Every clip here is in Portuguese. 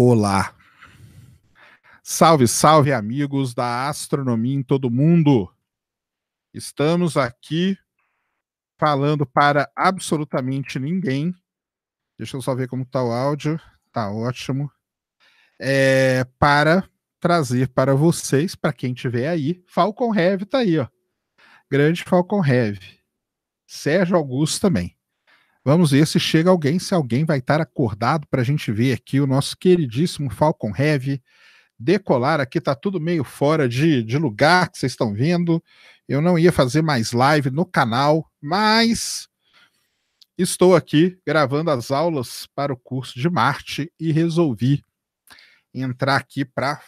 Olá. Salve, salve, amigos da astronomia em todo mundo. Estamos aqui falando para absolutamente ninguém. Deixa eu só ver como está o áudio. Está ótimo. É, para trazer para vocês, para quem estiver aí, Falcon Heavy está aí, ó. Grande Falcon Heavy. Sérgio Augusto também. Vamos ver se chega alguém, se alguém vai estar acordado para a gente ver aqui o nosso queridíssimo Falcon Heavy decolar aqui, está tudo meio fora de, de lugar que vocês estão vendo. Eu não ia fazer mais live no canal, mas estou aqui gravando as aulas para o curso de Marte e resolvi entrar aqui para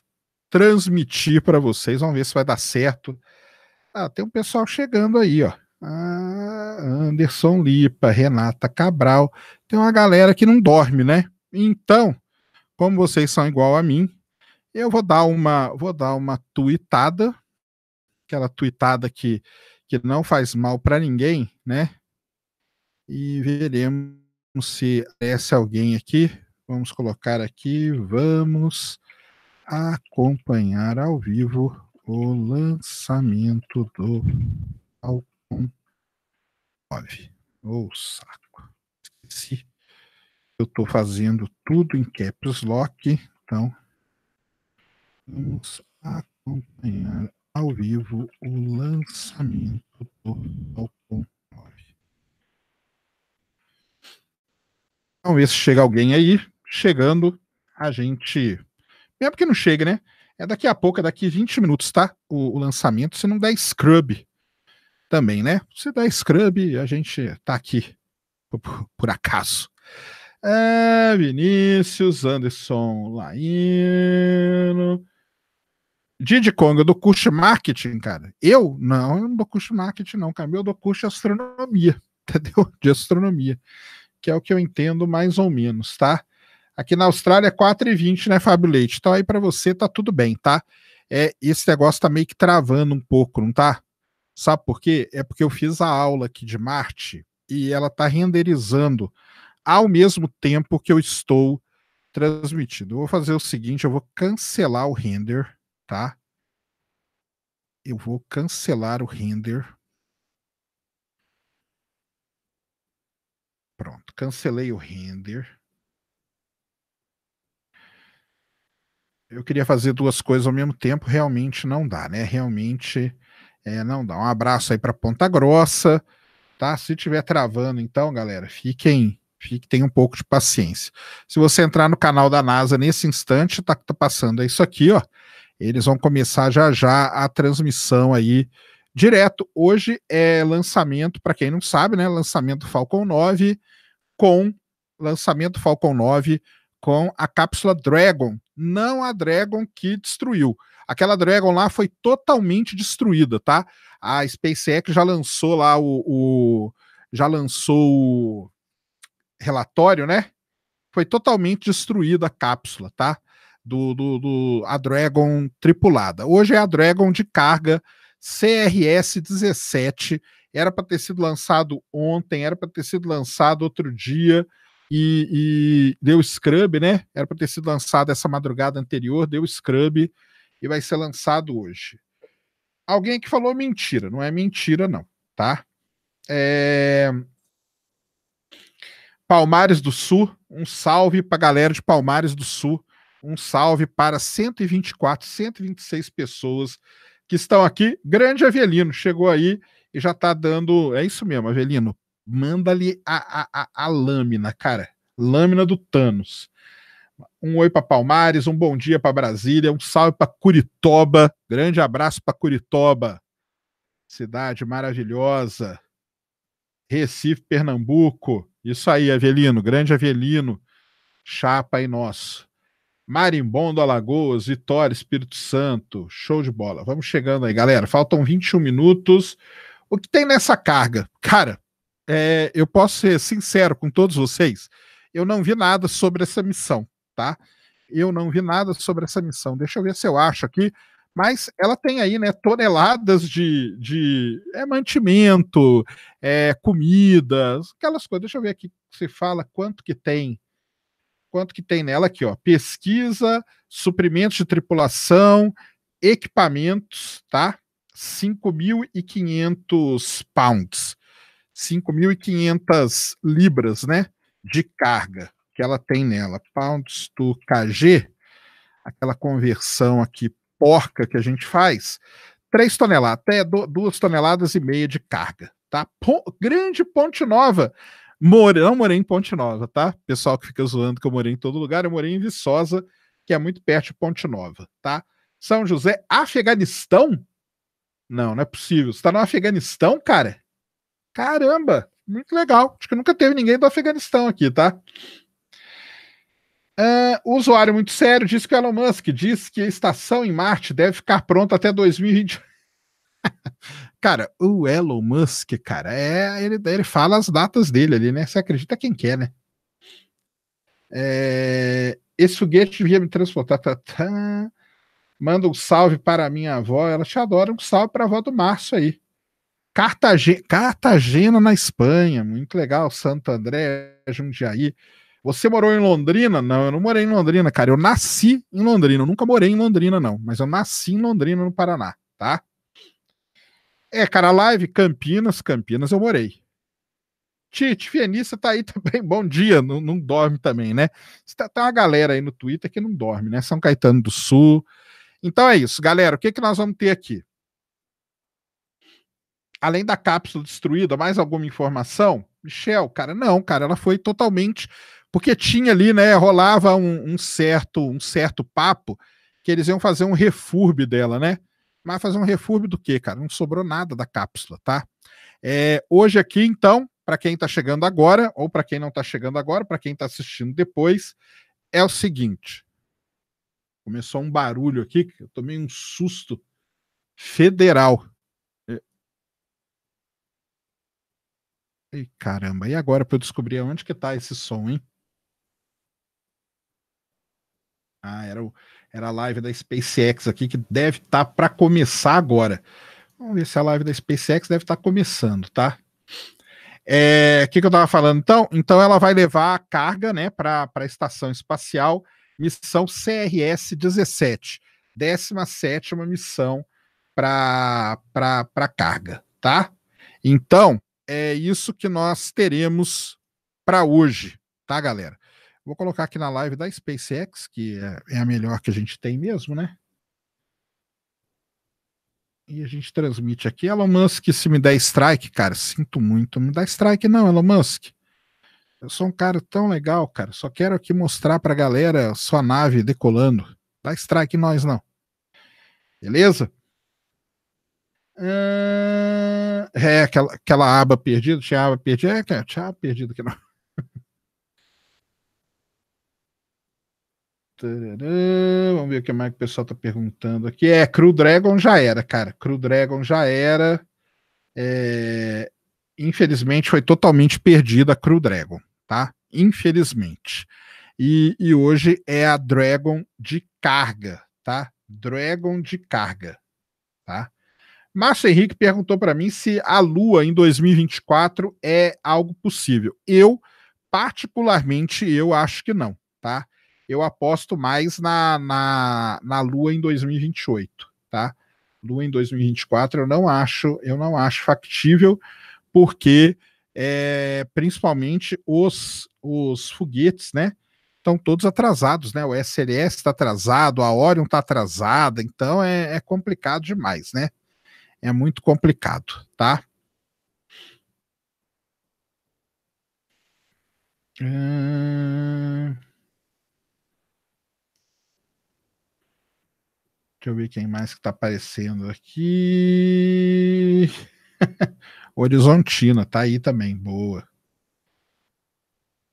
transmitir para vocês. Vamos ver se vai dar certo. Ah, tem um pessoal chegando aí, ó. Ah, Anderson Lipa, Renata Cabral. Tem uma galera que não dorme, né? Então, como vocês são igual a mim, eu vou dar uma, vou dar uma tuitada, aquela tuitada que, que não faz mal para ninguém, né? E veremos se aparece alguém aqui. Vamos colocar aqui, vamos acompanhar ao vivo o lançamento do 9. Ô, oh, saco. Esqueci. Eu estou fazendo tudo em caps lock, então vamos acompanhar ao vivo o lançamento do Falcon 9. Vamos ver se chega alguém aí. Chegando, a gente. Mesmo que não chegue, né? É daqui a pouco, é daqui 20 minutos, tá? O, o lançamento. Se não der scrub também, né? Se dá scrub, a gente tá aqui por, por acaso. É, Vinícius, Anderson Laino. Didi Conga, eu dou curso de marketing, cara. Eu? Não, eu não dou curso de marketing, não, cara. Eu dou curso de astronomia, entendeu? De astronomia, que é o que eu entendo mais ou menos, tá? Aqui na Austrália é 4,20, né, Fábio Leite? Então aí para você tá tudo bem, tá? É, esse negócio tá meio que travando um pouco, não tá? Sabe por quê? É porque eu fiz a aula aqui de Marte e ela está renderizando ao mesmo tempo que eu estou transmitindo. Eu vou fazer o seguinte, eu vou cancelar o render, tá? Eu vou cancelar o render. Pronto, cancelei o render. Eu queria fazer duas coisas ao mesmo tempo, realmente não dá, né? Realmente é, não, dá um abraço aí para Ponta Grossa, tá? Se tiver travando, então, galera, fiquem, fiquem, tenham um pouco de paciência. Se você entrar no canal da NASA nesse instante, tá, tá passando isso aqui, ó. Eles vão começar já já a transmissão aí direto. Hoje é lançamento, para quem não sabe, né? Lançamento Falcon 9 com lançamento Falcon 9 com a cápsula Dragon, não a Dragon que destruiu. Aquela Dragon lá foi totalmente destruída, tá? A SpaceX já lançou lá o, o já lançou o relatório, né? Foi totalmente destruída a cápsula, tá? Do, do, do a Dragon tripulada. Hoje é a Dragon de carga CRS-17. Era para ter sido lançado ontem, era para ter sido lançado outro dia e, e deu scrub, né? Era para ter sido lançado essa madrugada anterior, deu scrub e vai ser lançado hoje. Alguém que falou mentira, não é mentira, não, tá? É... Palmares do Sul, um salve para a galera de Palmares do Sul, um salve para 124, 126 pessoas que estão aqui. Grande Avelino chegou aí e já tá dando. É isso mesmo, Avelino. Manda-lhe a, a, a, a lâmina, cara. Lâmina do Thanos. Um oi para Palmares, um bom dia para Brasília, um salve para Curitoba, grande abraço para Curitoba, cidade maravilhosa. Recife, Pernambuco. Isso aí, Avelino, grande Avelino, chapa aí nosso. Marimbondo, Alagoas, Vitória, Espírito Santo, show de bola. Vamos chegando aí, galera. Faltam 21 minutos. O que tem nessa carga? Cara, é, eu posso ser sincero com todos vocês, eu não vi nada sobre essa missão tá? Eu não vi nada sobre essa missão. Deixa eu ver se eu acho aqui. Mas ela tem aí, né, toneladas de, de é, mantimento, é, comidas, aquelas coisas. Deixa eu ver aqui se fala quanto que tem. Quanto que tem nela aqui, ó. Pesquisa, suprimentos de tripulação, equipamentos, tá? 5.500 pounds. 5.500 libras, né? De carga que ela tem nela. Pounds to KG, aquela conversão aqui porca que a gente faz, 3 toneladas, até 2 toneladas e meia de carga, tá? grande Ponte Nova. More, não morei em Ponte Nova, tá? Pessoal que fica zoando que eu morei em todo lugar, eu morei em Viçosa, que é muito perto de Ponte Nova, tá? São José, Afeganistão? Não, não é possível. Você tá no Afeganistão, cara? Caramba, muito legal. Acho que nunca teve ninguém do Afeganistão aqui, tá? Uh, usuário muito sério disse que o Elon Musk disse que a estação em Marte deve ficar pronta até 2020. cara, o Elon Musk, cara, é, ele, ele fala as datas dele ali, né? Você acredita quem quer, né? É, esse foguete devia me transportar. Tá, tá. Manda um salve para minha avó, ela te adora. Um salve para a avó do Márcio aí. Cartagena, Cartagena na Espanha, muito legal. Santo André, Jundiaí. aí. Você morou em Londrina? Não, eu não morei em Londrina, cara. Eu nasci em Londrina. Eu nunca morei em Londrina, não. Mas eu nasci em Londrina, no Paraná, tá? É, cara, live Campinas, Campinas eu morei. Tite, Fianissa tá aí também. Bom dia. Não, não dorme também, né? Tá, tá uma galera aí no Twitter que não dorme, né? São Caetano do Sul. Então é isso, galera. O que, que nós vamos ter aqui? Além da cápsula destruída, mais alguma informação? Michel, cara, não, cara, ela foi totalmente porque tinha ali, né, rolava um, um, certo um certo papo que eles iam fazer um refurb dela, né? Mas fazer um refurb do quê, cara? Não sobrou nada da cápsula, tá? É, hoje aqui, então, para quem está chegando agora ou para quem não está chegando agora, para quem está assistindo depois, é o seguinte. Começou um barulho aqui, que eu tomei um susto federal. Ei, é. caramba, e agora para eu descobrir onde que tá esse som, hein? Ah, era, o, era a live da SpaceX aqui que deve estar tá para começar agora. Vamos ver se a live da SpaceX deve estar tá começando, tá? É, o que, que eu estava falando? Então, então, ela vai levar a carga né, para a Estação Espacial, missão CRS-17, 17 missão para carga, tá? Então, é isso que nós teremos para hoje, tá, galera? Vou colocar aqui na live da SpaceX, que é, é a melhor que a gente tem mesmo, né? E a gente transmite aqui. Elon Musk, se me der strike, cara, sinto muito. Não me dá strike, não, Elon Musk. Eu sou um cara tão legal, cara. Só quero aqui mostrar pra galera sua nave decolando. Dá strike nós, não. Beleza? É aquela, aquela aba perdida, tinha aba perdida, é, tinha aba perdida que não. vamos ver o que mais o pessoal tá perguntando aqui. É, Cru Dragon já era, cara. Cru Dragon já era. É, infelizmente foi totalmente perdida a Cru Dragon, tá? Infelizmente. E, e hoje é a Dragon de carga, tá? Dragon de carga, tá? Márcio Henrique perguntou para mim se a Lua em 2024 é algo possível. Eu, particularmente, eu acho que não, tá? eu aposto mais na, na, na Lua em 2028, tá? Lua em 2024 eu não acho, eu não acho factível, porque é, principalmente os, os foguetes, né? Estão todos atrasados, né? O SLS está atrasado, a Orion está atrasada, então é, é complicado demais, né? É muito complicado, tá? Hum... Deixa eu ver quem mais que tá aparecendo aqui. Horizontina, tá aí também. Boa.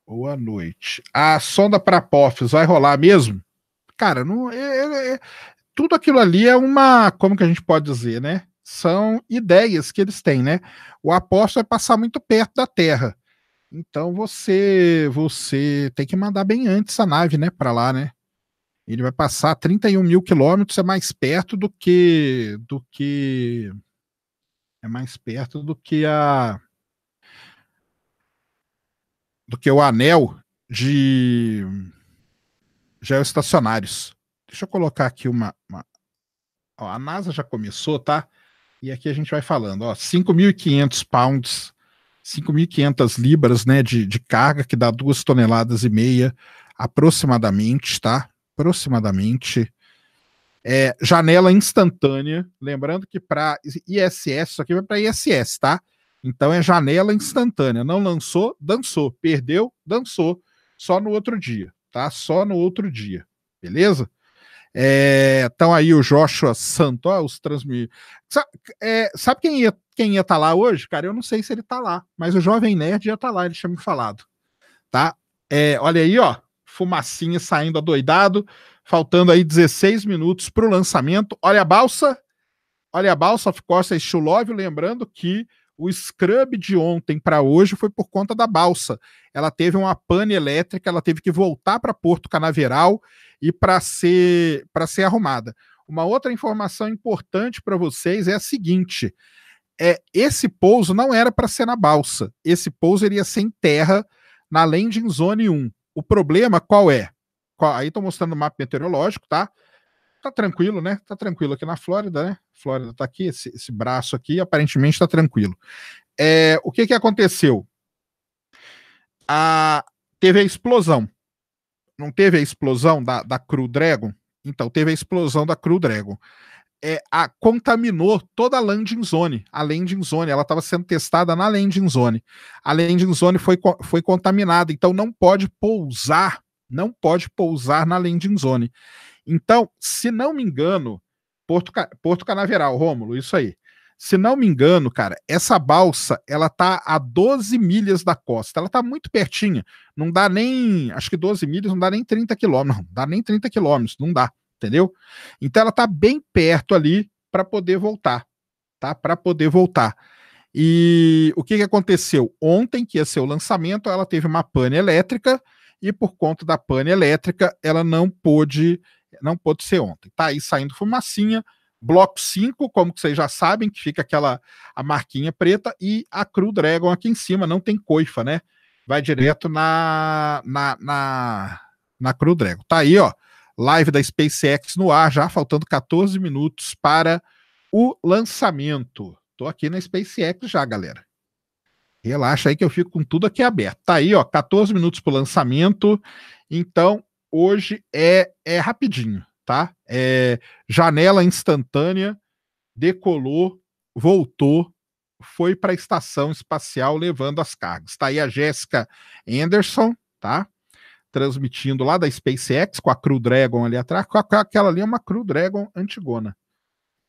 Boa noite. A sonda para POFs vai rolar mesmo? Cara, não, é, é, é, tudo aquilo ali é uma. Como que a gente pode dizer, né? São ideias que eles têm, né? O apóstolo é passar muito perto da Terra. Então você você tem que mandar bem antes a nave, né, para lá, né? Ele vai passar 31 mil quilômetros, é mais perto do que. do que. É mais perto do que a. do que o anel de geoestacionários. Deixa eu colocar aqui uma. uma... Ó, a NASA já começou, tá? E aqui a gente vai falando, ó, 5.500 pounds, 5.500 libras, né, de, de carga, que dá duas toneladas e meia aproximadamente, tá? aproximadamente. É, janela instantânea. Lembrando que para ISS, isso aqui vai para ISS, tá? Então é janela instantânea. Não lançou, dançou. Perdeu, dançou. Só no outro dia, tá? Só no outro dia. Beleza? Então é, aí o Joshua Santo, ó, os transmissores. Sabe, é, sabe, quem ia quem ia estar tá lá hoje? Cara, eu não sei se ele tá lá, mas o Jovem Nerd ia estar tá lá, ele tinha me falado. Tá? É, olha aí, ó fumacinha saindo adoidado, faltando aí 16 minutos para o lançamento. Olha a balsa, olha a balsa, ficou sem Chulov, lembrando que o scrub de ontem para hoje foi por conta da balsa. Ela teve uma pane elétrica, ela teve que voltar para Porto Canaveral e para ser para ser arrumada. Uma outra informação importante para vocês é a seguinte: é esse pouso não era para ser na balsa. Esse pouso iria ser em terra na landing zone 1. O problema qual é? Qual, aí estou mostrando o mapa meteorológico, tá? Tá tranquilo, né? Tá tranquilo aqui na Flórida, né? Flórida tá aqui, esse, esse braço aqui, aparentemente está tranquilo. É, o que que aconteceu? A, teve a explosão. Não teve a explosão da, da Crew Dragon? Então, teve a explosão da Crew Dragon é, a, contaminou toda a landing zone. A landing zone, ela estava sendo testada na landing zone. A landing zone foi, foi contaminada, então não pode pousar, não pode pousar na landing zone. Então, se não me engano, Porto, Porto Canaveral, Rômulo, isso aí. Se não me engano, cara, essa balsa, ela tá a 12 milhas da costa. Ela tá muito pertinha. Não dá nem, acho que 12 milhas, não dá nem 30 quilômetros. Não, não dá nem 30 quilômetros, não dá entendeu? Então ela está bem perto ali para poder voltar, tá? Para poder voltar. E o que, que aconteceu? Ontem, que ia ser o lançamento, ela teve uma pane elétrica e por conta da pane elétrica ela não pôde não pôde ser ontem. Tá aí saindo fumacinha, bloco 5, como vocês já sabem, que fica aquela a marquinha preta e a Cru Dragon aqui em cima, não tem coifa, né? Vai direto na na na, na Cru Dragon. Tá aí, ó live da SpaceX no ar, já faltando 14 minutos para o lançamento. Tô aqui na SpaceX já, galera. Relaxa aí que eu fico com tudo aqui aberto. Tá aí, ó, 14 minutos para o lançamento. Então, hoje é, é rapidinho, tá? É janela instantânea, decolou, voltou, foi para a estação espacial levando as cargas. Tá aí a Jéssica Anderson, tá? transmitindo lá da SpaceX com a Crew Dragon ali atrás, com aquela ali é uma Crew Dragon antigona,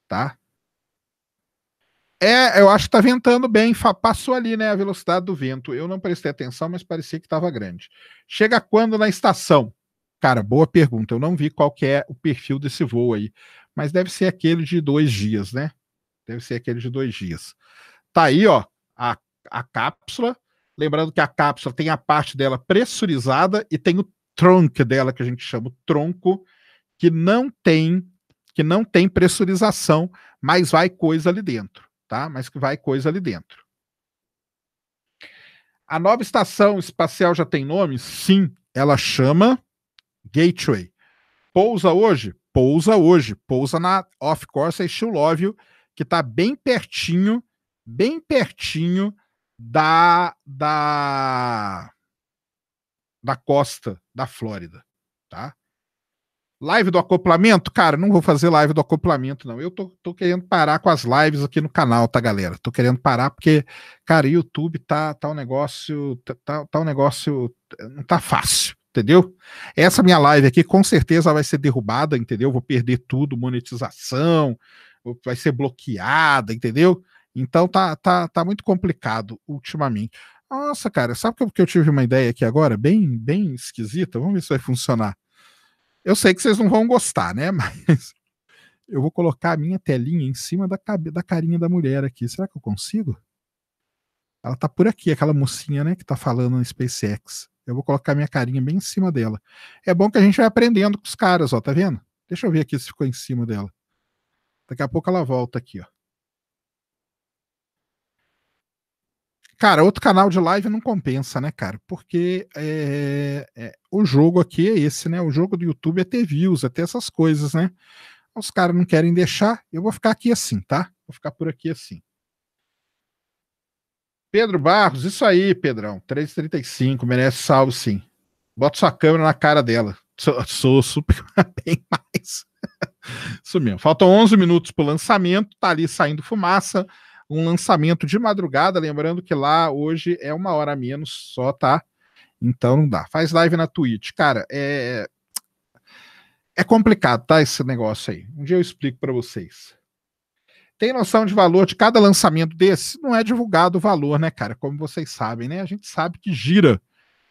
tá? É, eu acho que tá ventando bem, passou ali, né, a velocidade do vento. Eu não prestei atenção, mas parecia que tava grande. Chega quando na estação? Cara, boa pergunta. Eu não vi qual que é o perfil desse voo aí, mas deve ser aquele de dois dias, né? Deve ser aquele de dois dias. Tá aí, ó, a, a cápsula Lembrando que a cápsula tem a parte dela pressurizada e tem o trunk dela, que a gente chama o tronco, que não tem que não tem pressurização, mas vai coisa ali dentro, tá? Mas que vai coisa ali dentro. A nova estação espacial já tem nome? Sim, ela chama Gateway. Pousa hoje? Pousa hoje. Pousa na Off Course é Estilóvio, que está bem pertinho, bem pertinho da, da, da costa da Flórida, tá? Live do acoplamento? Cara, não vou fazer live do acoplamento, não. Eu tô, tô, querendo parar com as lives aqui no canal, tá, galera? Tô querendo parar porque, cara, YouTube tá, tá um negócio. Tá, tá, tá um negócio. Não tá fácil, entendeu? Essa minha live aqui com certeza vai ser derrubada, entendeu? Vou perder tudo, monetização, vai ser bloqueada, entendeu? Então tá, tá, tá muito complicado ultimamente. Nossa, cara, sabe que eu, que eu tive uma ideia aqui agora, bem, bem esquisita? Vamos ver se vai funcionar. Eu sei que vocês não vão gostar, né? Mas eu vou colocar a minha telinha em cima da, da carinha da mulher aqui. Será que eu consigo? Ela tá por aqui, aquela mocinha, né, que tá falando no SpaceX. Eu vou colocar minha carinha bem em cima dela. É bom que a gente vai aprendendo com os caras, ó, tá vendo? Deixa eu ver aqui se ficou em cima dela. Daqui a pouco ela volta aqui, ó. Cara, outro canal de live não compensa, né, cara? Porque é, é, o jogo aqui é esse, né? O jogo do YouTube é ter views, é ter essas coisas, né? Os caras não querem deixar. Eu vou ficar aqui assim, tá? Vou ficar por aqui assim. Pedro Barros, isso aí, Pedrão. 3,35, merece salve sim. Bota sua câmera na cara dela. Sou, sou super bem mais. Isso mesmo. Faltam 11 minutos pro lançamento, tá ali saindo fumaça um lançamento de madrugada, lembrando que lá hoje é uma hora menos só, tá? Então não dá. Faz live na Twitch. Cara, é. É complicado, tá? Esse negócio aí. Um dia eu explico para vocês. Tem noção de valor de cada lançamento desse? Não é divulgado o valor, né, cara? Como vocês sabem, né? A gente sabe que gira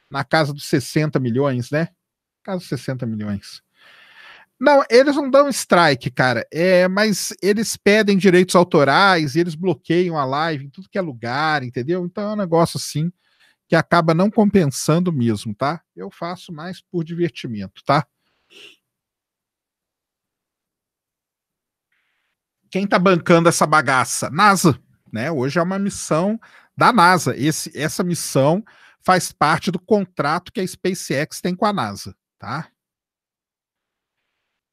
na casa dos 60 milhões, né? Casa dos 60 milhões. Não, eles não dão strike, cara. É, mas eles pedem direitos autorais e eles bloqueiam a live em tudo que é lugar, entendeu? Então é um negócio assim que acaba não compensando mesmo, tá? Eu faço mais por divertimento, tá? Quem tá bancando essa bagaça? NASA, né? Hoje é uma missão da NASA. Esse, essa missão faz parte do contrato que a SpaceX tem com a NASA, tá?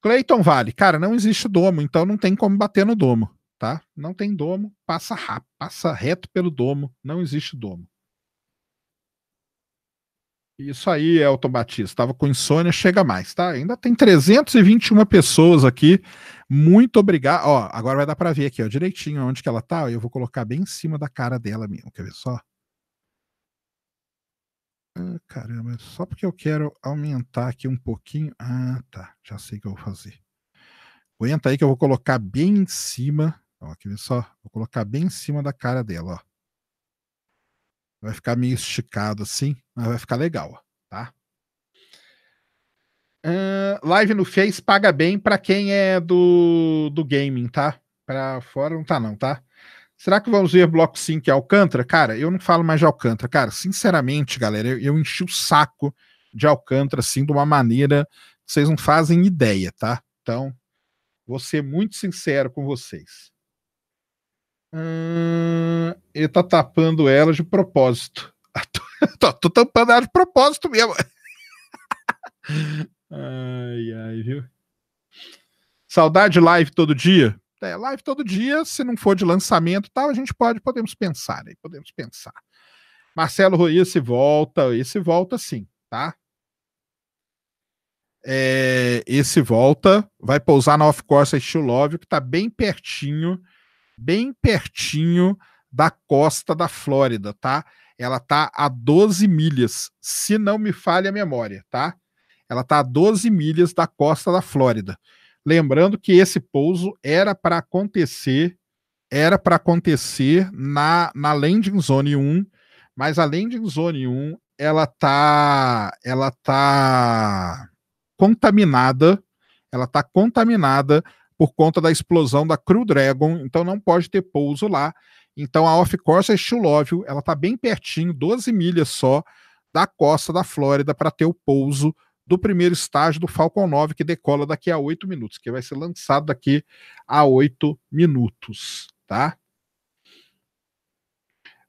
Clayton Vale, cara, não existe domo, então não tem como bater no domo, tá? Não tem domo, passa rápido, passa reto pelo domo, não existe domo. Isso aí, Elton Batista. Estava com insônia, chega mais, tá? Ainda tem 321 pessoas aqui. Muito obrigado. Ó, agora vai dar para ver aqui, ó, direitinho onde que ela tá. Eu vou colocar bem em cima da cara dela mesmo. Quer ver só? Ah, caramba, é só porque eu quero aumentar aqui um pouquinho. Ah, tá. Já sei o que eu vou fazer. Aguenta aí que eu vou colocar bem em cima. Ó, aqui só. Vou colocar bem em cima da cara dela, ó. Vai ficar meio esticado assim, mas vai ficar legal, ó, tá? Uh, live no Face paga bem para quem é do, do gaming, tá? Pra fora não tá não, tá? Será que vamos ver bloco 5 e Alcântara? Cara, eu não falo mais de Alcântara. Cara, sinceramente, galera, eu, eu enchi o saco de Alcântara, assim, de uma maneira que vocês não fazem ideia, tá? Então, vou ser muito sincero com vocês. Hum, ele tá tapando ela de propósito. tô, tô tampando ela de propósito mesmo. ai, ai, viu? Saudade live todo dia? live todo dia, se não for de lançamento tal, a gente pode, podemos pensar, aí né, podemos pensar. Marcelo Ruiz se volta, esse volta sim, tá? É, esse volta, vai pousar na off-course estilo óbvio, que está bem pertinho, bem pertinho da costa da Flórida, tá? Ela tá a 12 milhas, se não me falha a memória, tá? Ela tá a 12 milhas da costa da Flórida. Lembrando que esse pouso era para acontecer, era para acontecer na, na Landing Zone 1, mas a Landing Zone 1 ela tá ela tá contaminada, ela tá contaminada por conta da explosão da Crew Dragon, então não pode ter pouso lá. Então a off-course é Chulovio, ela tá bem pertinho, 12 milhas só da costa da Flórida para ter o pouso do primeiro estágio do Falcon 9, que decola daqui a oito minutos, que vai ser lançado daqui a oito minutos, tá?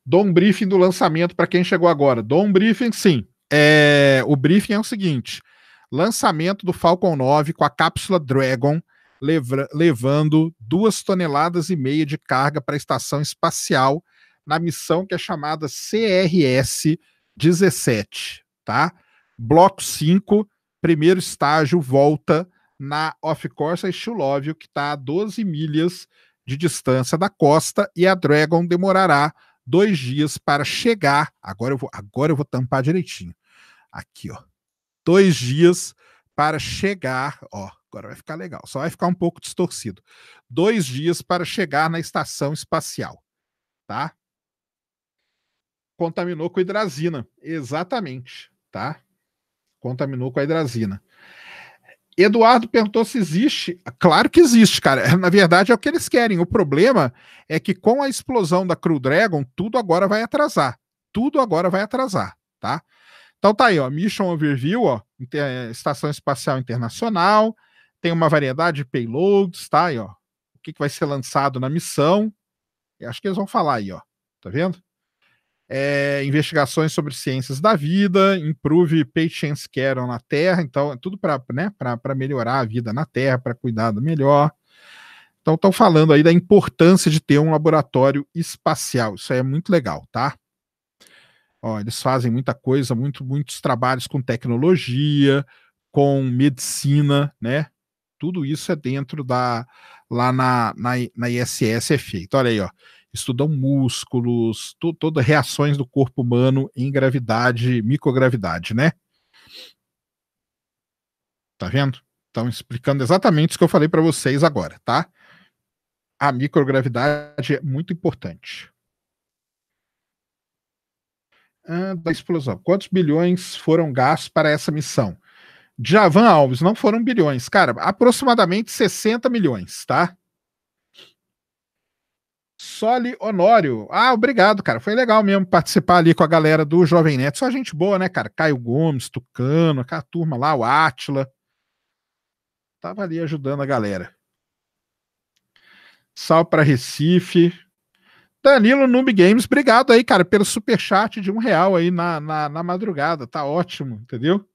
Dou um briefing do lançamento para quem chegou agora. Dou um briefing, sim. É, o briefing é o seguinte: lançamento do Falcon 9 com a cápsula Dragon, levando duas toneladas e meia de carga para a estação espacial na missão que é chamada CRS 17, tá? Bloco 5, primeiro estágio, volta na off-course tá a que está a 12 milhas de distância da costa, e a Dragon demorará dois dias para chegar. Agora eu vou, agora eu vou tampar direitinho. Aqui, ó. Dois dias para chegar. Ó, agora vai ficar legal, só vai ficar um pouco distorcido. Dois dias para chegar na estação espacial. Tá? Contaminou com hidrazina. Exatamente. Tá? contaminou com a hidrazina. Eduardo perguntou se existe. Claro que existe, cara. Na verdade, é o que eles querem. O problema é que com a explosão da Crew Dragon, tudo agora vai atrasar. Tudo agora vai atrasar, tá? Então tá aí, ó. Mission Overview, ó. É, Estação Espacial Internacional. Tem uma variedade de payloads, tá aí, ó. O que, que vai ser lançado na missão. Eu acho que eles vão falar aí, ó. Tá vendo? é, investigações sobre ciências da vida, improve patients care na Terra, então é tudo para né, melhorar a vida na Terra, para cuidar melhor. Então estão falando aí da importância de ter um laboratório espacial, isso aí é muito legal, tá? Ó, eles fazem muita coisa, muito, muitos trabalhos com tecnologia, com medicina, né? Tudo isso é dentro da lá na, na, na ISS é feito. Olha aí, ó estudam músculos, tu, todas reações do corpo humano em gravidade, microgravidade, né? Tá vendo? Estão explicando exatamente isso que eu falei para vocês agora, tá? A microgravidade é muito importante. Ah, da explosão. Quantos bilhões foram gastos para essa missão? Javan Alves, não foram bilhões, cara, aproximadamente 60 milhões, tá? Soli Honório. Ah, obrigado, cara. Foi legal mesmo participar ali com a galera do Jovem Neto. Só gente boa, né, cara? Caio Gomes, Tucano, aquela turma lá, o Átila. Tava ali ajudando a galera. Sal para Recife. Danilo Noob Games, obrigado aí, cara, pelo super chat de um real aí na, na, na madrugada. Tá ótimo, entendeu?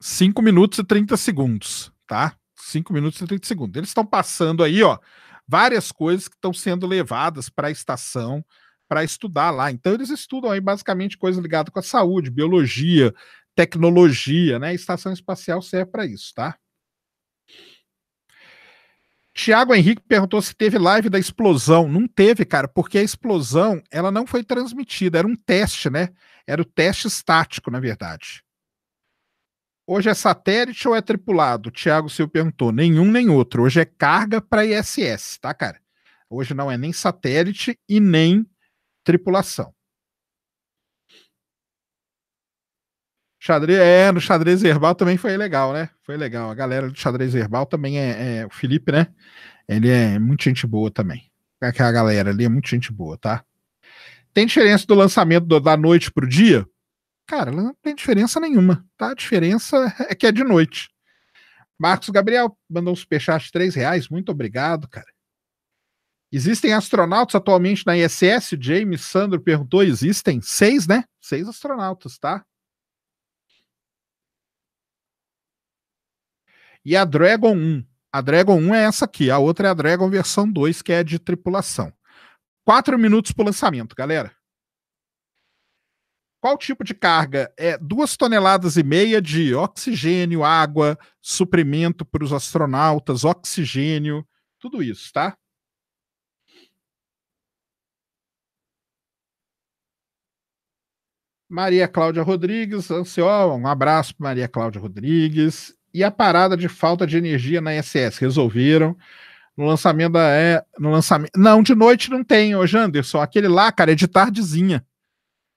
Cinco minutos e 30 segundos, tá? 5 minutos e 30 segundos. Eles estão passando aí, ó, várias coisas que estão sendo levadas para a estação para estudar lá. Então eles estudam aí basicamente coisa ligada com a saúde, biologia, tecnologia, né? A estação espacial serve para isso, tá? Tiago Henrique perguntou se teve live da explosão. Não teve, cara, porque a explosão ela não foi transmitida. Era um teste, né? Era o teste estático, na verdade. Hoje é satélite ou é tripulado? Tiago Thiago Silva perguntou. Nenhum nem outro. Hoje é carga para ISS, tá, cara? Hoje não é nem satélite e nem tripulação. Xadrez, é, no xadrez herbal também foi legal, né? Foi legal. A galera do xadrez herbal também é, é, O Felipe, né? Ele é muita gente boa também. Aquela galera ali é muita gente boa, tá? Tem diferença do lançamento do, da noite pro dia? Cara, não tem diferença nenhuma, tá? A diferença é que é de noite. Marcos Gabriel mandou um superchat de 3 reais, muito obrigado, cara. Existem astronautas atualmente na ISS? James Sandro perguntou, existem? Seis, né? Seis astronautas, tá? E a Dragon 1. A Dragon 1 é essa aqui, a outra é a Dragon versão 2, que é de tripulação. Quatro minutos para o lançamento, galera. Qual tipo de carga? É duas toneladas e meia de oxigênio, água, suprimento para os astronautas, oxigênio, tudo isso, tá? Maria Cláudia Rodrigues, ansiosa, um abraço para Maria Cláudia Rodrigues. E a parada de falta de energia na SS, resolveram. No lançamento da é, no lançamento, não, de noite não tem, hoje Janderson. aquele lá, cara, é de tardezinha.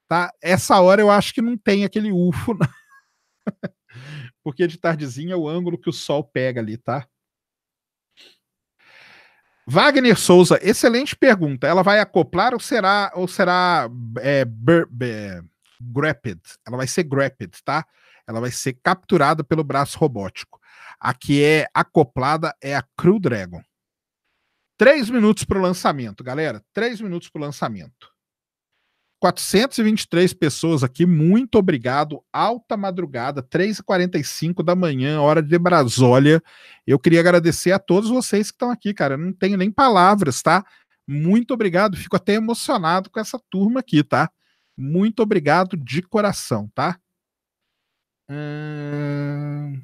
Tá? Essa hora eu acho que não tem aquele UFO. Não. Né? Porque de tardezinha é o ângulo que o sol pega ali, tá? Wagner Souza, excelente pergunta. Ela vai acoplar ou será ou será é, ber, ber, grapped? Ela vai ser grapped, tá? Ela vai ser capturada pelo braço robótico. A que é acoplada é a Crew Dragon. Três minutos para o lançamento, galera. Três minutos para o lançamento. 423 pessoas aqui, muito obrigado. Alta madrugada, 3h45 da manhã, hora de Brasólia. Eu queria agradecer a todos vocês que estão aqui, cara. Eu não tenho nem palavras, tá? Muito obrigado. Fico até emocionado com essa turma aqui, tá? Muito obrigado de coração, tá? Hum...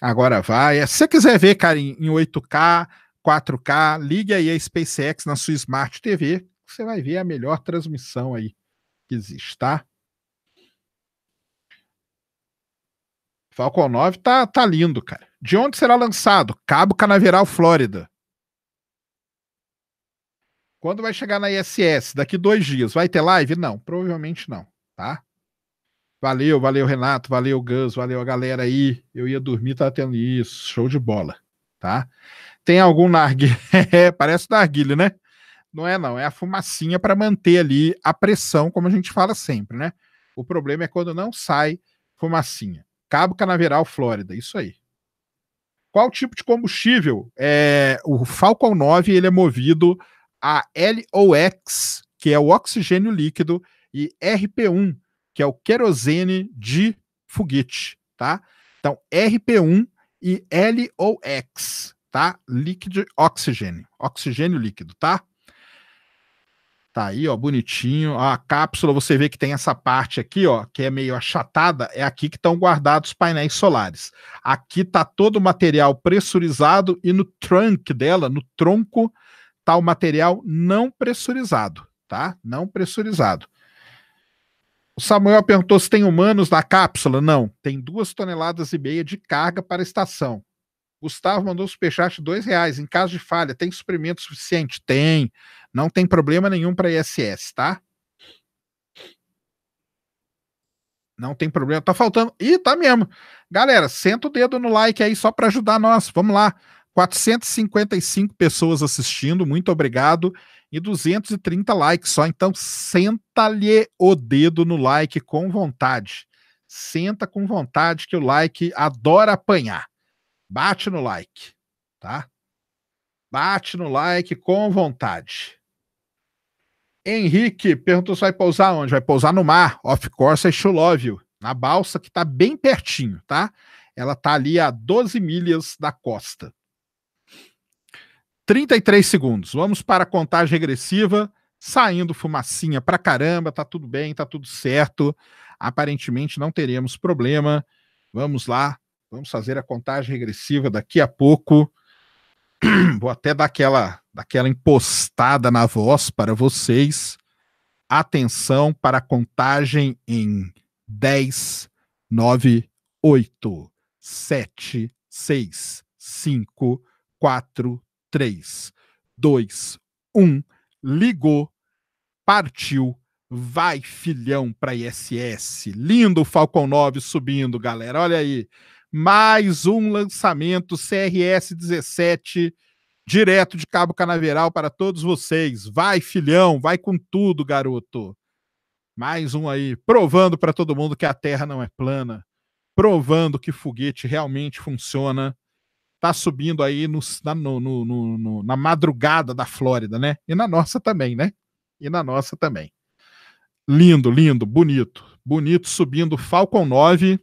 Agora vai. É, se você quiser ver, cara, em 8K, 4K, ligue aí a SpaceX na sua Smart TV, você vai ver a melhor transmissão aí que existe, tá? Falcon 9 tá, tá lindo, cara. De onde será lançado? Cabo Canaveral, Flórida. Quando vai chegar na ISS? Daqui dois dias. Vai ter live? Não, provavelmente não, tá? Valeu, valeu, Renato, valeu, Gus, valeu a galera aí. Eu ia dormir, tá tendo isso. Show de bola, tá? Tem algum narguilho? Parece narguilho, né? Não é, não. É a fumacinha para manter ali a pressão, como a gente fala sempre, né? O problema é quando não sai fumacinha. Cabo Canaveral, Flórida. Isso aí. Qual tipo de combustível? É, o Falcon 9 ele é movido a LOX, que é o oxigênio líquido, e RP1, que é o querosene de foguete, tá? Então, RP1 e LOX, tá? Líquido oxigênio, oxigênio líquido, tá? Tá aí, ó, bonitinho. A cápsula, você vê que tem essa parte aqui, ó, que é meio achatada, é aqui que estão guardados os painéis solares. Aqui tá todo o material pressurizado e no trunk dela, no tronco, tá o material não pressurizado, tá? Não pressurizado. O Samuel perguntou se tem humanos na cápsula. Não, tem duas toneladas e meia de carga para a estação. Gustavo mandou um superchat de dois reais. Em caso de falha, tem suprimento suficiente? Tem. Não tem problema nenhum para ISS, tá? Não tem problema. Tá faltando. Ih, tá mesmo. Galera, senta o dedo no like aí só para ajudar nós. Vamos lá. 455 pessoas assistindo, muito obrigado. E 230 likes só. Então, senta-lhe o dedo no like com vontade. Senta com vontade que o like adora apanhar bate no like, tá? Bate no like com vontade. Henrique perguntou se vai pousar onde? Vai pousar no mar, of course, é Chulóvio, na balsa que está bem pertinho, tá? Ela está ali a 12 milhas da costa. 33 segundos. Vamos para a contagem regressiva. Saindo fumacinha pra caramba, tá tudo bem, tá tudo certo. Aparentemente não teremos problema. Vamos lá Vamos fazer a contagem regressiva daqui a pouco. Vou até dar aquela, daquela impostada na voz para vocês. Atenção para a contagem em 10, 9, 8, 7, 6, 5, 4, 3, 2, 1. Ligou, partiu, vai filhão para ISS. Lindo Falcão 9 subindo, galera. Olha aí mais um lançamento CRS 17 direto de Cabo Canaveral para todos vocês. Vai, filhão, vai com tudo, garoto. Mais um aí, provando para todo mundo que a Terra não é plana, provando que foguete realmente funciona. Tá subindo aí no, na, no, no, na madrugada da Flórida, né? E na nossa também, né? E na nossa também. Lindo, lindo, bonito. Bonito subindo Falcon 9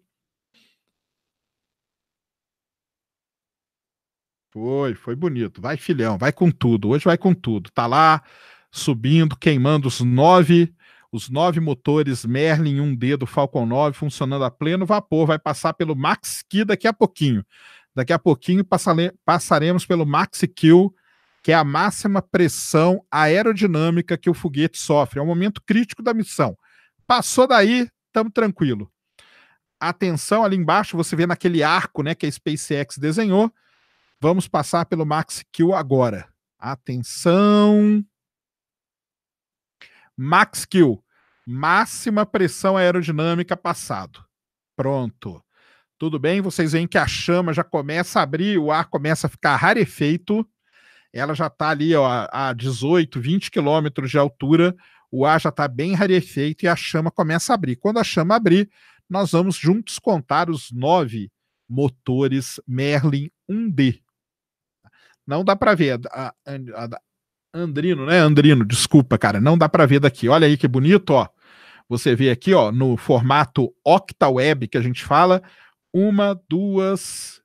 Foi, foi bonito. Vai, filhão, vai com tudo. Hoje vai com tudo. Tá lá subindo, queimando os nove, os nove motores Merlin, um dedo Falcon 9 funcionando a pleno vapor. Vai passar pelo Max Q daqui a pouquinho. Daqui a pouquinho passaremos pelo Max Q, que é a máxima pressão aerodinâmica que o foguete sofre. É um momento crítico da missão. Passou daí, estamos tranquilo. Atenção ali embaixo, você vê naquele arco, né, que a SpaceX desenhou Vamos passar pelo Max Kill agora. Atenção. Max Kill. Máxima pressão aerodinâmica passado. Pronto. Tudo bem? Vocês veem que a chama já começa a abrir, o ar começa a ficar rarefeito. Ela já está ali ó, a 18, 20 quilômetros de altura. O ar já está bem rarefeito e a chama começa a abrir. Quando a chama abrir, nós vamos juntos contar os nove motores Merlin 1D. Não dá para ver. A, a, a, Andrino, né? Andrino, desculpa, cara. Não dá para ver daqui. Olha aí que bonito, ó. Você vê aqui, ó, no formato OctaWeb que a gente fala, uma, duas,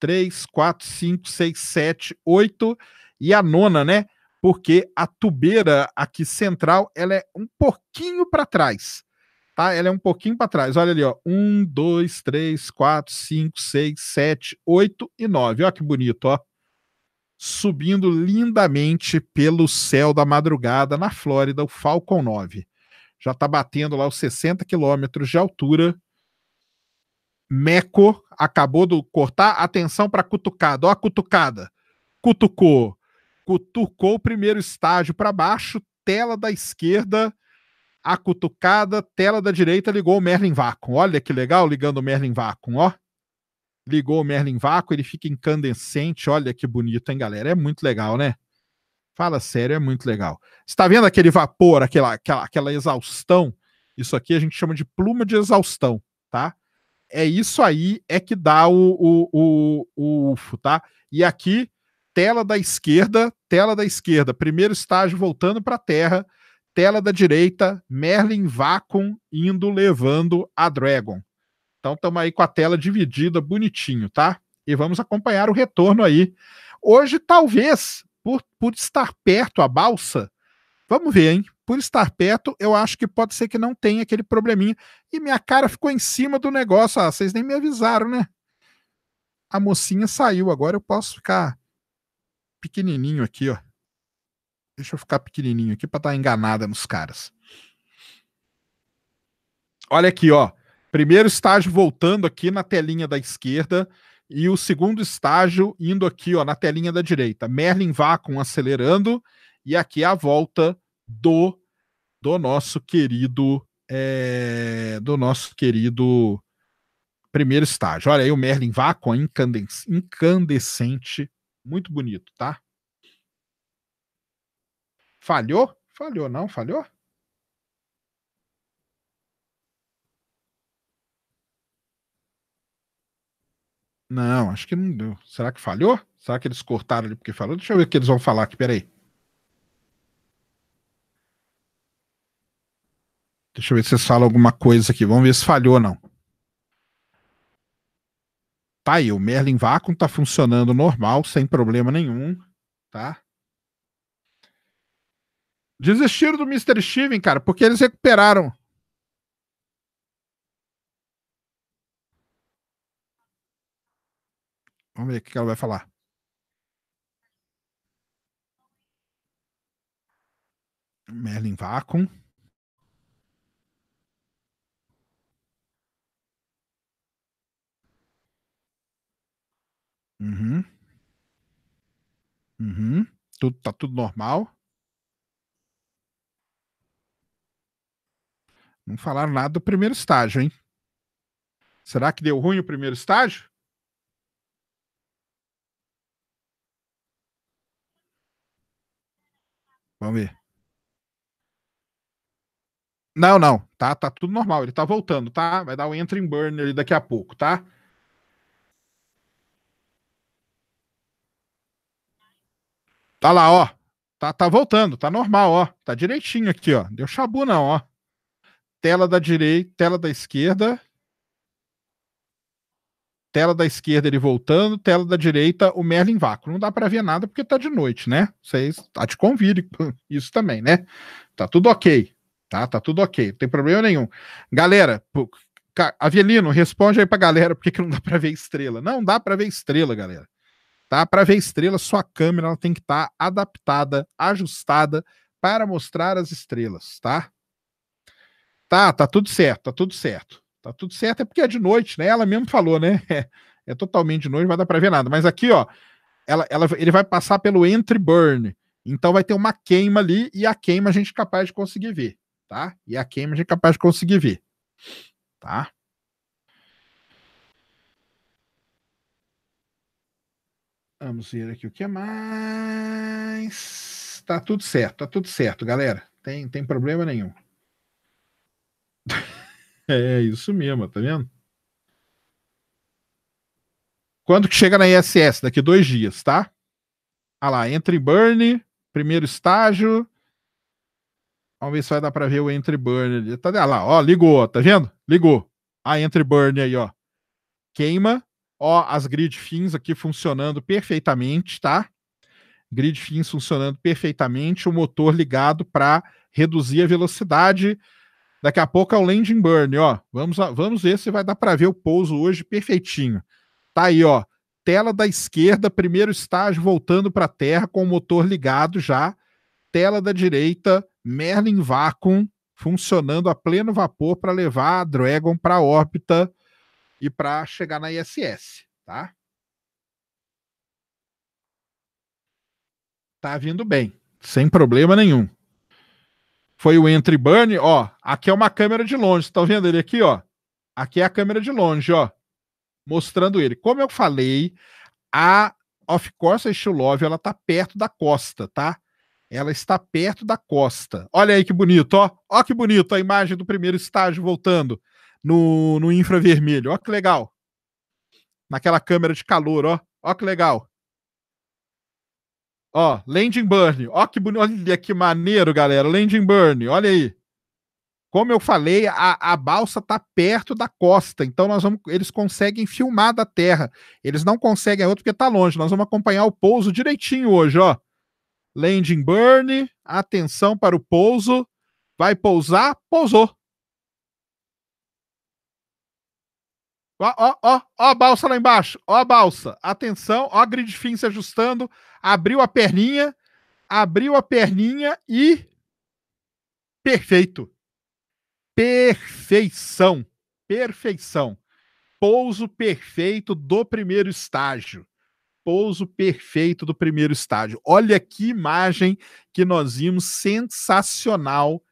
três, quatro, cinco, seis, sete, oito e a nona, né? Porque a tubeira aqui central, ela é um pouquinho para trás tá? Ela é um pouquinho para trás. Olha ali, ó. Um, dois, três, quatro, cinco, seis, sete, oito e nove. Olha que bonito, ó subindo lindamente pelo céu da madrugada na Flórida, o Falcon 9. Já está batendo lá os 60 quilômetros de altura. Meco acabou de cortar. Atenção para a cutucada. Ó, a cutucada. Cutucou. Cutucou o primeiro estágio para baixo, tela da esquerda, a cutucada, tela da direita, ligou o Merlin Vacuum. Olha que legal ligando o Merlin Vacuum, ó. Ligou o Merlin Vácuo, ele fica incandescente. Olha que bonito, hein, galera? É muito legal, né? Fala sério, é muito legal. Está vendo aquele vapor, aquela, aquela, aquela exaustão? Isso aqui a gente chama de pluma de exaustão, tá? É isso aí é que dá o, o, o, o UFO, tá? E aqui, tela da esquerda, tela da esquerda, primeiro estágio voltando para a Terra, tela da direita, Merlin Vacuum indo levando a Dragon. Então estamos aí com a tela dividida bonitinho, tá? E vamos acompanhar o retorno aí. Hoje, talvez, por, por estar perto a balsa, vamos ver, hein? Por estar perto, eu acho que pode ser que não tenha aquele probleminha. E minha cara ficou em cima do negócio. Ah, vocês nem me avisaram, né? A mocinha saiu, agora eu posso ficar pequenininho aqui, ó. Deixa eu ficar pequenininho aqui para dar enganada nos caras. Olha aqui, ó. Primeiro estágio voltando aqui na telinha da esquerda e o segundo estágio indo aqui ó, na telinha da direita. Merlin Vacuum acelerando e aqui é a volta do do nosso querido é, do nosso querido primeiro estágio. Olha aí o Merlin Vacuum incandescente, muito bonito, tá? Falhou? Falhou, não? Falhou? Não, acho que não deu. Será que falhou? Será que eles cortaram ali porque falou? Deixa eu ver o que eles vão falar aqui, peraí. Deixa eu ver se vocês falam alguma coisa aqui. Vamos ver se falhou ou não. Tá aí, o Merlin Vacuum tá funcionando normal, sem problema nenhum, tá? Desistiram do Mr. Steven, cara, porque eles recuperaram Vamos ver o que ela vai falar. Merlin Vacuum. Uhum. Uhum. Tudo, tá tudo normal. Não falaram nada do primeiro estágio, hein? Será que deu ruim o primeiro estágio? Vamos ver. Não, não. Tá, tá tudo normal. Ele tá voltando, tá? Vai dar o um entry burn ali daqui a pouco, tá? Tá lá, ó. Tá, tá voltando, tá normal, ó. Tá direitinho aqui, ó. Deu chabu não, ó. Tela da direita, tela da esquerda tela da esquerda ele voltando, tela da direita o Merlin vácuo. Não dá para ver nada porque tá de noite, né? Vocês tá te convite, isso também, né? Tá tudo ok, tá? Tá tudo ok, não tem problema nenhum. Galera, Avelino, responde aí pra galera porque que não dá para ver estrela. Não dá para ver estrela, galera. Tá? Para ver estrela, sua câmera ela tem que estar tá adaptada, ajustada para mostrar as estrelas, tá? Tá, tá tudo certo, tá tudo certo. Tá tudo certo, é porque é de noite, né? Ela mesmo falou, né? É, é totalmente de noite, vai dar para ver nada. Mas aqui, ó, ela, ela, ele vai passar pelo entry burn. Então vai ter uma queima ali e a queima a gente é capaz de conseguir ver, tá? E a queima a gente é capaz de conseguir ver, tá? Vamos ver aqui o que é mais. Tá tudo certo, tá tudo certo, galera. Tem, tem problema nenhum. É, é isso mesmo, tá vendo? Quando que chega na ISS? Daqui dois dias, tá? Ah lá, entre burn, primeiro estágio. Vamos ver se vai dar para ver o entre burn ali. Tá, ah lá, ó, ligou, tá vendo? Ligou. A entre burn aí, ó. Queima. Ó, as grid fins aqui funcionando perfeitamente, tá? Grid fins funcionando perfeitamente, o motor ligado para reduzir a velocidade Daqui a pouco é o landing burn, ó. Vamos, vamos ver se vai dar para ver o pouso hoje perfeitinho. Tá aí, ó. Tela da esquerda, primeiro estágio voltando para a terra com o motor ligado já. Tela da direita, Merlin Vacuum funcionando a pleno vapor para levar a Dragon para órbita e para chegar na ISS, tá? Tá vindo bem, sem problema nenhum foi o entry burn, ó. Aqui é uma câmera de longe, estão tá vendo ele aqui, ó? Aqui é a câmera de longe, ó. Mostrando ele. Como eu falei, a off Course Love, ela tá perto da costa, tá? Ela está perto da costa. Olha aí que bonito, ó. Ó que bonito a imagem do primeiro estágio voltando no, no infravermelho. Ó que legal. Naquela câmera de calor, ó. Ó que legal. Ó, Landing Burn. Ó que bonito. Olha que maneiro, galera. Landing Burn, olha aí. Como eu falei, a, a balsa tá perto da costa, então nós vamos, eles conseguem filmar da terra. Eles não conseguem é outro porque tá longe. Nós vamos acompanhar o pouso direitinho hoje, ó. Landing burn, atenção para o pouso. Vai pousar, pousou. Ó, ó, ó, ó a balsa lá embaixo. Ó a balsa. Atenção, ó a grid fim se ajustando. Abriu a perninha. Abriu a perninha e. Perfeito. Perfeição. Perfeição. Pouso perfeito do primeiro estágio. Pouso perfeito do primeiro estágio. Olha que imagem que nós vimos sensacional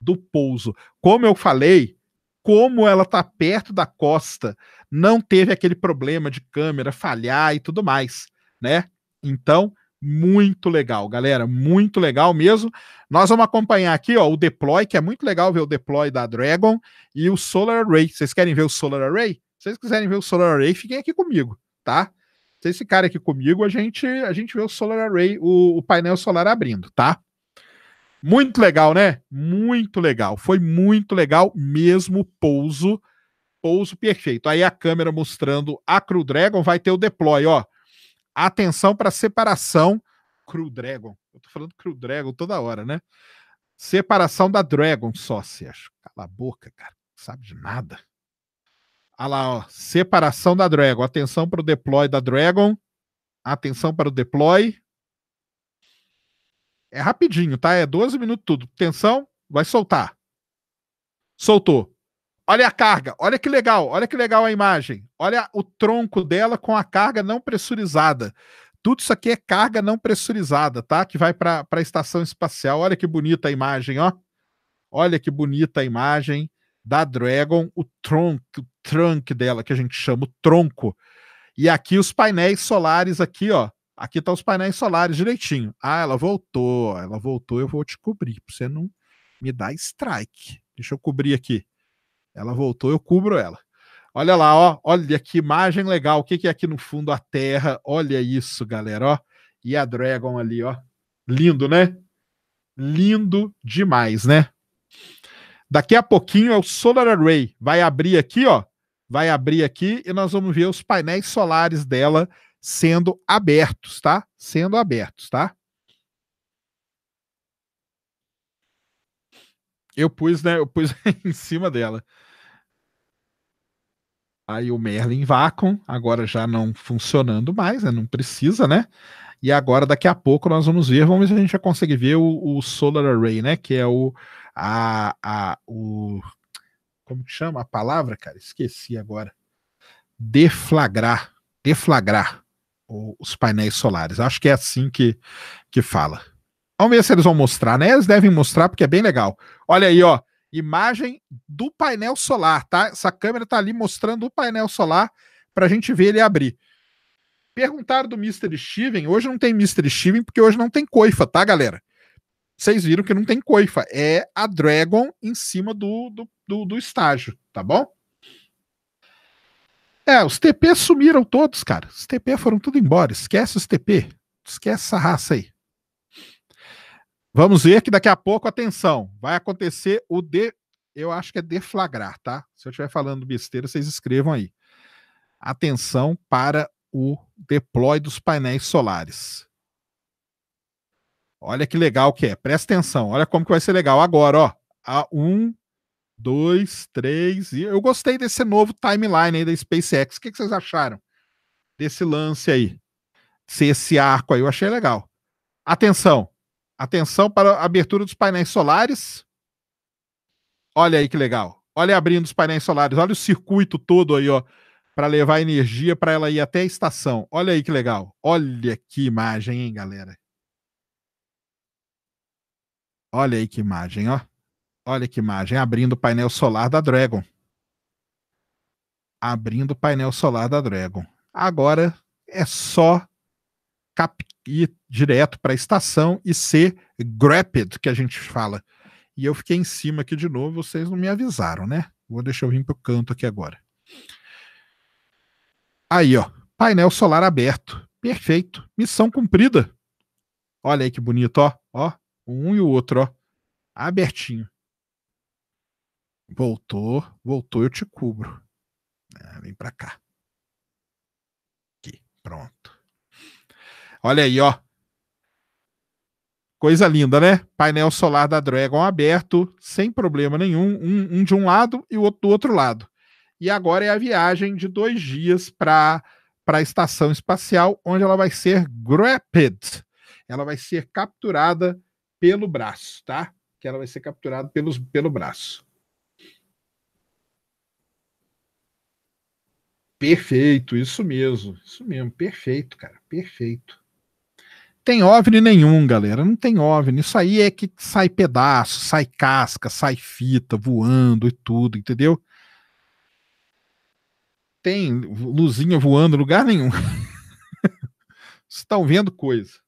do pouso. Como eu falei, como ela está perto da costa, não teve aquele problema de câmera falhar e tudo mais, né? Então, muito legal, galera, muito legal mesmo. Nós vamos acompanhar aqui, ó, o deploy, que é muito legal ver o deploy da Dragon e o Solar Array. Vocês querem ver o Solar Array? Se vocês quiserem ver o Solar Array, fiquem aqui comigo, tá? Se vocês cara aqui comigo, a gente a gente vê o Solar Array, o, o painel solar abrindo, tá? Muito legal, né? Muito legal. Foi muito legal mesmo pouso. Pouso perfeito. Aí a câmera mostrando a Crew Dragon vai ter o deploy, ó. Atenção para separação Crew Dragon. Eu tô falando Crew Dragon toda hora, né? Separação da Dragon Sausage. Cala a boca, cara. Não sabe de nada. Olha lá, ó. Separação da Dragon. Atenção para o deploy da Dragon. Atenção para o deploy. É rapidinho, tá? É 12 minutos tudo. Tensão, vai soltar. Soltou. Olha a carga, olha que legal, olha que legal a imagem. Olha o tronco dela com a carga não pressurizada. Tudo isso aqui é carga não pressurizada, tá? Que vai para a estação espacial. Olha que bonita a imagem, ó. Olha que bonita a imagem da Dragon, o tronco, o trunk dela, que a gente chama o tronco. E aqui os painéis solares aqui, ó, aqui tá os painéis solares direitinho. Ah, ela voltou, ela voltou, eu vou te cobrir, pra você não me dar strike. Deixa eu cobrir aqui. Ela voltou, eu cubro ela. Olha lá, ó, olha que imagem legal. O que, que é aqui no fundo a Terra? Olha isso, galera, ó. E a Dragon ali, ó. Lindo, né? Lindo demais, né? Daqui a pouquinho é o Solar Array. Vai abrir aqui, ó. Vai abrir aqui e nós vamos ver os painéis solares dela sendo abertos, tá? Sendo abertos, tá? Eu pus, né? Eu pus em cima dela. Aí o Merlin Vacuum, agora já não funcionando mais, né? Não precisa, né? E agora, daqui a pouco, nós vamos ver, vamos ver se a gente já consegue ver o, o Solar Array, né? Que é o. A, a, o como que chama a palavra, cara? Esqueci agora. Deflagrar. Deflagrar os painéis solares. Acho que é assim que, que fala. Vamos ver se eles vão mostrar, né? Eles devem mostrar porque é bem legal. Olha aí, ó, imagem do painel solar, tá? Essa câmera tá ali mostrando o painel solar para a gente ver ele abrir. Perguntaram do Mr. Steven, hoje não tem Mr. Steven porque hoje não tem coifa, tá, galera? Vocês viram que não tem coifa, é a Dragon em cima do, do, do, do estágio, tá bom? É, os TP sumiram todos, cara. Os TP foram tudo embora. Esquece os TP. Esquece essa raça aí. Vamos ver que daqui a pouco, atenção, vai acontecer o de. Eu acho que é deflagrar, tá? Se eu estiver falando besteira, vocês escrevam aí. Atenção para o deploy dos painéis solares. Olha que legal que é. Presta atenção. Olha como que vai ser legal agora, ó. A um dois, três. E eu gostei desse novo timeline aí da SpaceX. O que, que vocês acharam desse lance aí? Se esse arco aí, eu achei legal. Atenção! Atenção para a abertura dos painéis solares. Olha aí que legal. Olha abrindo os painéis solares. Olha o circuito todo aí, ó, para levar energia para ela ir até a estação. Olha aí que legal. Olha que imagem, hein, galera. Olha aí que imagem, ó. Olha que imagem, abrindo o painel solar da Dragon. Abrindo o painel solar da Dragon. Agora é só ir direto para a estação e ser grapped, que a gente fala. E eu fiquei em cima aqui de novo, vocês não me avisaram, né? Vou deixar eu vir para o canto aqui agora. Aí, ó, painel solar aberto. Perfeito. Missão cumprida. Olha aí que bonito, ó. Ó, um e o outro, ó. Abertinho. Voltou, voltou, eu te cubro. Ah, vem pra cá. Aqui, pronto. Olha aí, ó. Coisa linda, né? Painel solar da Dragon aberto, sem problema nenhum, um, um de um lado e o outro do outro lado. E agora é a viagem de dois dias para a estação espacial, onde ela vai ser grappled. Ela vai ser capturada pelo braço, tá? Que ela vai ser capturada pelos, pelo braço. Perfeito, isso mesmo. Isso mesmo, perfeito, cara, perfeito. Tem OVNI nenhum, galera, não tem OVNI. Isso aí é que sai pedaço, sai casca, sai fita voando e tudo, entendeu? Tem luzinha voando em lugar nenhum. estão vendo coisa.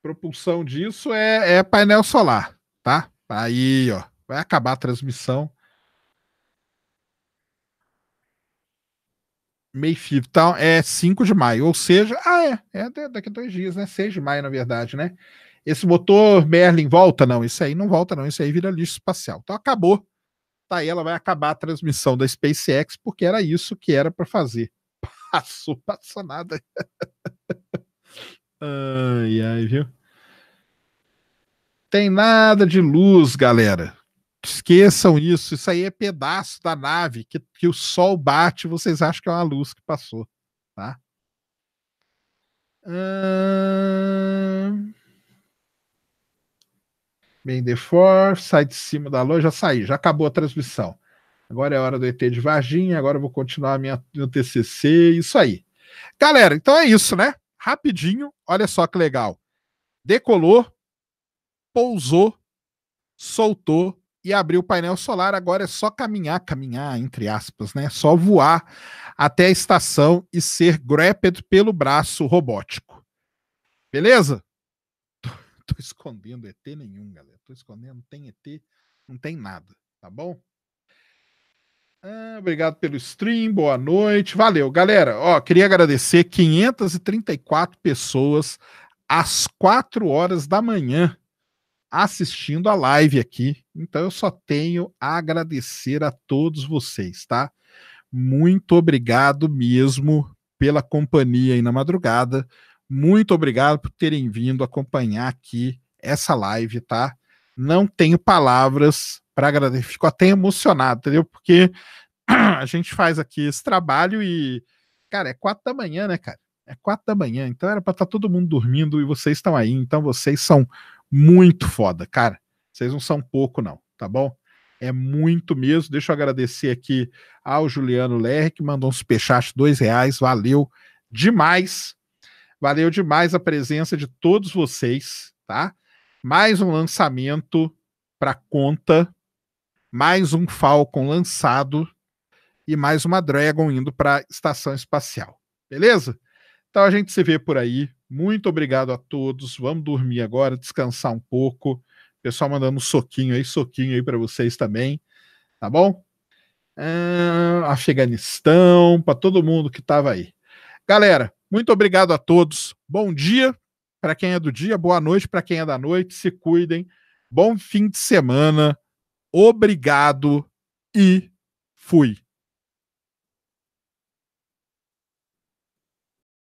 Propulsão disso é, é painel solar, tá? Aí, ó, vai acabar a transmissão. Mayfield tal então, é 5 de maio, ou seja, ah, é, é daqui a dois dias, né? 6 de maio, na verdade, né? Esse motor Merlin volta? Não, isso aí não volta, não. Isso aí vira lixo espacial. Então acabou. Tá aí, ela vai acabar a transmissão da SpaceX, porque era isso que era para fazer. Passou, passou nada. ai, ai, viu? Tem nada de luz, galera esqueçam isso, isso aí é pedaço da nave que, que o sol bate, vocês acham que é uma luz que passou, tá? Hum... Bem, default sai de cima da loja, já saí, já acabou a transmissão. Agora é hora do ET de Varginha, agora eu vou continuar a minha, meu TCC, isso aí. Galera, então é isso, né? Rapidinho, olha só que legal. Decolou, pousou, soltou, e abrir o painel solar. Agora é só caminhar, caminhar, entre aspas, né? Só voar até a estação e ser grapped pelo braço robótico. Beleza? Tô, tô escondendo ET nenhum, galera. Tô escondendo, não tem ET, não tem nada, tá bom? Ah, obrigado pelo stream, boa noite. Valeu, galera. Ó, queria agradecer 534 pessoas às 4 horas da manhã assistindo a live aqui. Então eu só tenho a agradecer a todos vocês, tá? Muito obrigado mesmo pela companhia aí na madrugada. Muito obrigado por terem vindo acompanhar aqui essa live, tá? Não tenho palavras para agradecer. Fico até emocionado, entendeu? Porque a gente faz aqui esse trabalho e, cara, é quatro da manhã, né, cara? É quatro da manhã, então era para estar tá todo mundo dormindo e vocês estão aí. Então vocês são muito foda. Cara, vocês não são pouco, não, tá bom? É muito mesmo. Deixa eu agradecer aqui ao Juliano Lerre, que mandou um superchat, dois reais. Valeu demais. Valeu demais a presença de todos vocês, tá? Mais um lançamento para conta, mais um Falcon lançado e mais uma Dragon indo para estação espacial. Beleza? Então a gente se vê por aí. Muito obrigado a todos. Vamos dormir agora, descansar um pouco. Pessoal mandando um soquinho aí, soquinho aí para vocês também, tá bom? Ah, Afeganistão, para todo mundo que estava aí. Galera, muito obrigado a todos. Bom dia para quem é do dia, boa noite para quem é da noite. Se cuidem. Bom fim de semana. Obrigado e fui.